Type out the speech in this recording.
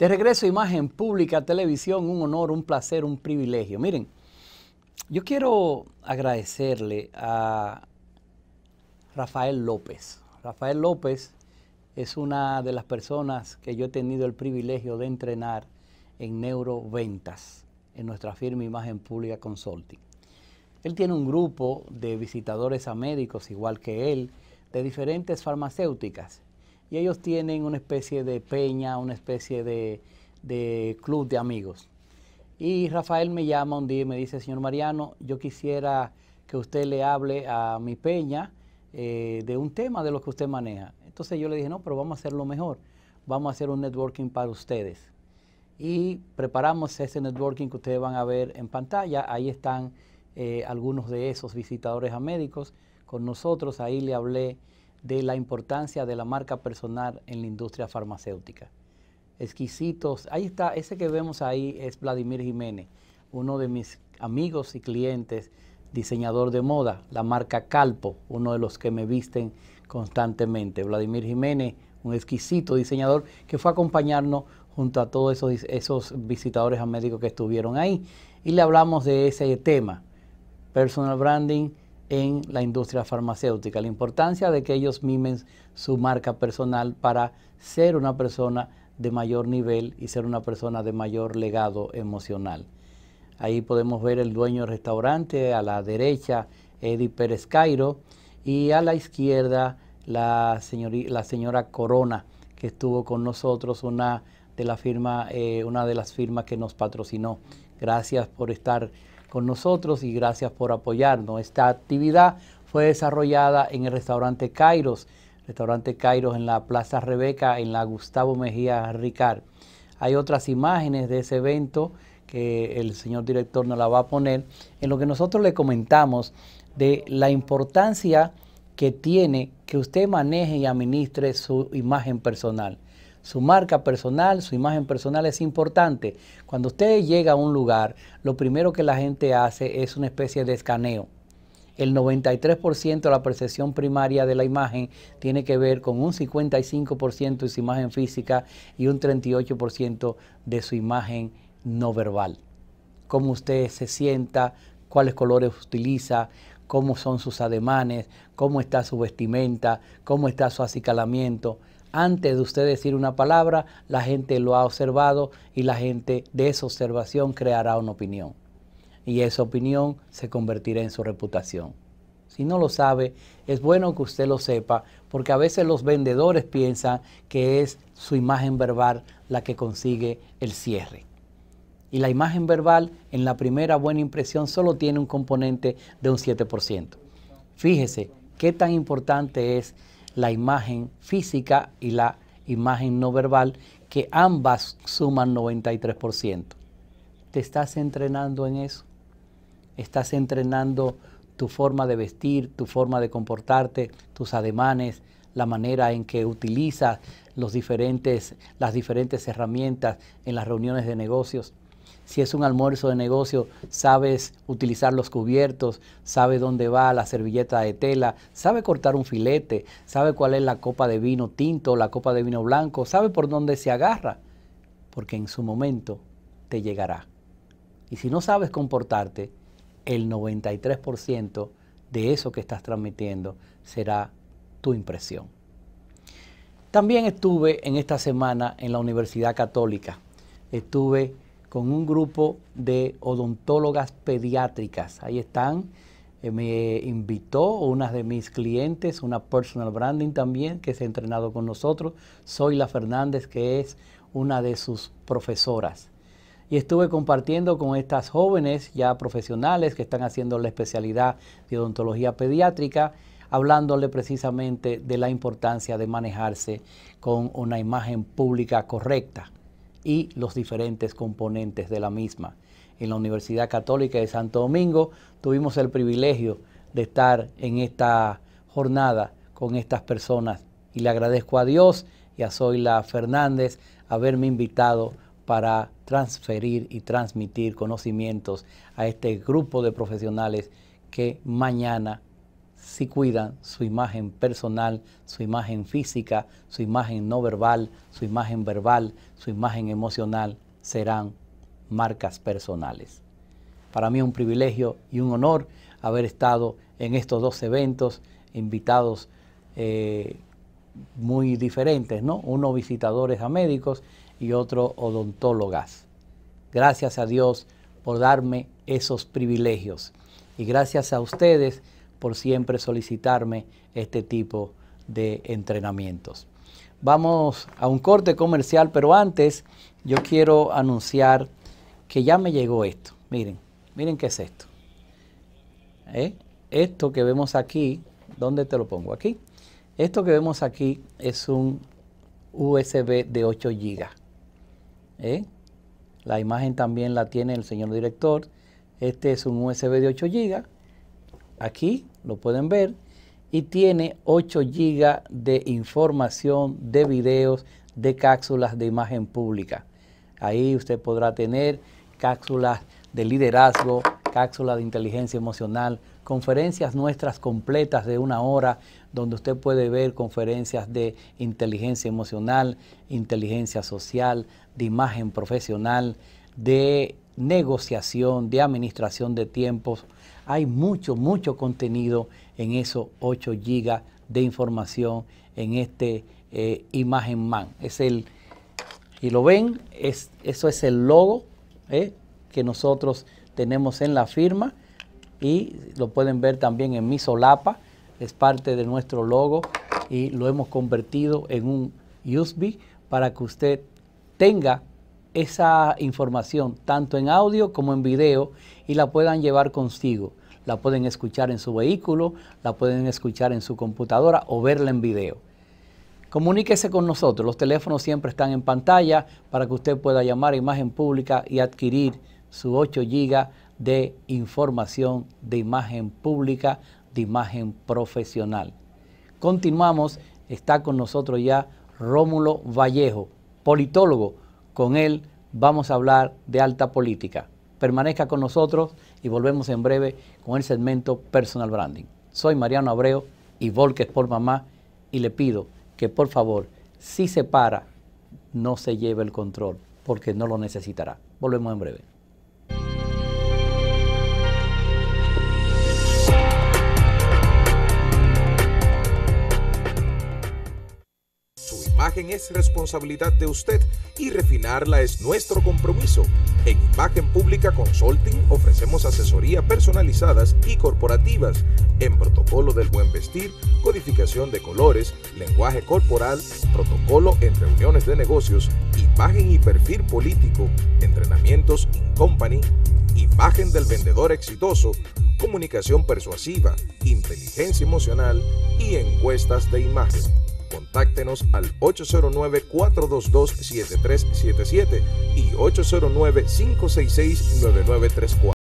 De regreso, Imagen Pública Televisión, un honor, un placer, un privilegio. Miren, yo quiero agradecerle a Rafael López. Rafael López es una de las personas que yo he tenido el privilegio de entrenar en neuroventas, en nuestra firma Imagen Pública Consulting. Él tiene un grupo de visitadores a médicos, igual que él, de diferentes farmacéuticas y ellos tienen una especie de peña, una especie de, club de amigos. Y Rafael me llama un día y me dice, señor Mariano, yo quisiera que usted le hable a mi peña eh, de un tema de lo que usted maneja. Entonces yo le dije, no, pero vamos a hacerlo mejor, vamos a hacer un networking para ustedes. Y preparamos ese networking que ustedes van a ver en pantalla. Ahí están eh, algunos de esos visitadores a médicos con nosotros. Ahí le hablé de la importancia de la marca personal en la industria farmacéutica. Exquisitos, ahí está, ese que vemos ahí es Vladimir Jiménez, uno de mis amigos y clientes, diseñador de moda, la marca Calpo, uno de los que me visten constantemente. Vladimir Jiménez, un exquisito diseñador que fue a acompañarnos junto a todos esos, visitadores a médicos que estuvieron ahí. Y le hablamos de ese tema, personal branding, en la industria farmacéutica, la importancia de que ellos mimen su marca personal para ser una persona de mayor nivel y ser una persona de mayor legado emocional. Ahí podemos ver el dueño del restaurante, a la derecha Eddie Pérez Cairo y a la izquierda la, la señora Corona, que estuvo con nosotros, una de, la firma, eh, una de las firmas que nos patrocinó. Gracias por estar con nosotros y gracias por apoyarnos. Esta actividad fue desarrollada en el restaurante Kairos, restaurante Kairos en la Plaza Rebeca, en la Gustavo Mejía Ricard. Hay otras imágenes de ese evento que el señor director nos la va a poner, en lo que nosotros le comentamos de la importancia que tiene que usted maneje y administre su imagen personal. Su marca personal, su imagen personal es importante. Cuando usted llega a un lugar, lo primero que la gente hace es una especie de escaneo. El 93% de la percepción primaria de la imagen tiene que ver con un 55% de su imagen física y un 38% de su imagen no verbal. Cómo usted se sienta, cuáles colores utiliza, cómo son sus ademanes, cómo está su vestimenta, cómo está su acicalamiento antes de usted decir una palabra, la gente lo ha observado y la gente de esa observación creará una opinión. Y esa opinión se convertirá en su reputación. Si no lo sabe, es bueno que usted lo sepa, porque a veces los vendedores piensan que es su imagen verbal la que consigue el cierre. Y la imagen verbal en la primera buena impresión solo tiene un componente de un 7%. Fíjese qué tan importante es la imagen física y la imagen no verbal, que ambas suman 93%. ¿Te estás entrenando en eso? ¿Estás entrenando tu forma de vestir, tu forma de comportarte, tus ademanes, la manera en que utilizas los diferentes, las diferentes herramientas en las reuniones de negocios? Si es un almuerzo de negocio, sabes utilizar los cubiertos, sabes dónde va la servilleta de tela, sabe cortar un filete, sabe cuál es la copa de vino tinto, la copa de vino blanco, sabe por dónde se agarra, porque en su momento te llegará. Y si no sabes comportarte, el 93% de eso que estás transmitiendo será tu impresión. También estuve en esta semana en la Universidad Católica. Estuve con un grupo de odontólogas pediátricas. Ahí están. Eh, me invitó una de mis clientes, una personal branding también, que se ha entrenado con nosotros, Soy la Fernández, que es una de sus profesoras. Y estuve compartiendo con estas jóvenes ya profesionales que están haciendo la especialidad de odontología pediátrica, hablándole precisamente de la importancia de manejarse con una imagen pública correcta y los diferentes componentes de la misma. En la Universidad Católica de Santo Domingo tuvimos el privilegio de estar en esta jornada con estas personas y le agradezco a Dios y a Zoila Fernández haberme invitado para transferir y transmitir conocimientos a este grupo de profesionales que mañana si cuidan su imagen personal, su imagen física, su imagen no verbal, su imagen verbal, su imagen emocional, serán marcas personales. Para mí es un privilegio y un honor haber estado en estos dos eventos, invitados eh, muy diferentes, ¿no? Uno visitadores a médicos y otro odontólogas. Gracias a Dios por darme esos privilegios y gracias a ustedes por siempre solicitarme este tipo de entrenamientos. Vamos a un corte comercial, pero antes yo quiero anunciar que ya me llegó esto. Miren, miren qué es esto. ¿Eh? Esto que vemos aquí, ¿dónde te lo pongo? Aquí. Esto que vemos aquí es un USB de 8 GB. ¿Eh? La imagen también la tiene el señor director. Este es un USB de 8 GB. Aquí lo pueden ver, y tiene 8 GB de información, de videos, de cápsulas de imagen pública. Ahí usted podrá tener cápsulas de liderazgo, cápsulas de inteligencia emocional, conferencias nuestras completas de una hora, donde usted puede ver conferencias de inteligencia emocional, inteligencia social, de imagen profesional, de negociación, de administración de tiempos, hay mucho, mucho contenido en esos 8 gigas de información en este eh, Imagen Man. Es el, y lo ven, eso es el logo eh, que nosotros tenemos en la firma y lo pueden ver también en mi solapa, es parte de nuestro logo y lo hemos convertido en un USB para que usted tenga esa información tanto en audio como en video y la puedan llevar consigo la pueden escuchar en su vehículo, la pueden escuchar en su computadora o verla en video. Comuníquese con nosotros, los teléfonos siempre están en pantalla para que usted pueda llamar a imagen pública y adquirir su 8 GB de información de imagen pública, de imagen profesional. Continuamos, está con nosotros ya Rómulo Vallejo, politólogo. Con él vamos a hablar de alta política. Permanezca con nosotros y volvemos en breve con el segmento Personal Branding. Soy Mariano Abreu y Volques por Mamá y le pido que por favor, si se para, no se lleve el control porque no lo necesitará. Volvemos en breve. Su imagen es responsabilidad de usted y refinarla es nuestro compromiso. En Imagen Pública Consulting ofrecemos asesoría personalizadas y corporativas en protocolo del buen vestir, codificación de colores, lenguaje corporal, protocolo en reuniones de negocios, imagen y perfil político, entrenamientos in company, imagen del vendedor exitoso, comunicación persuasiva, inteligencia emocional y encuestas de imagen contáctenos al 809-422-7377 y 809-566-9934.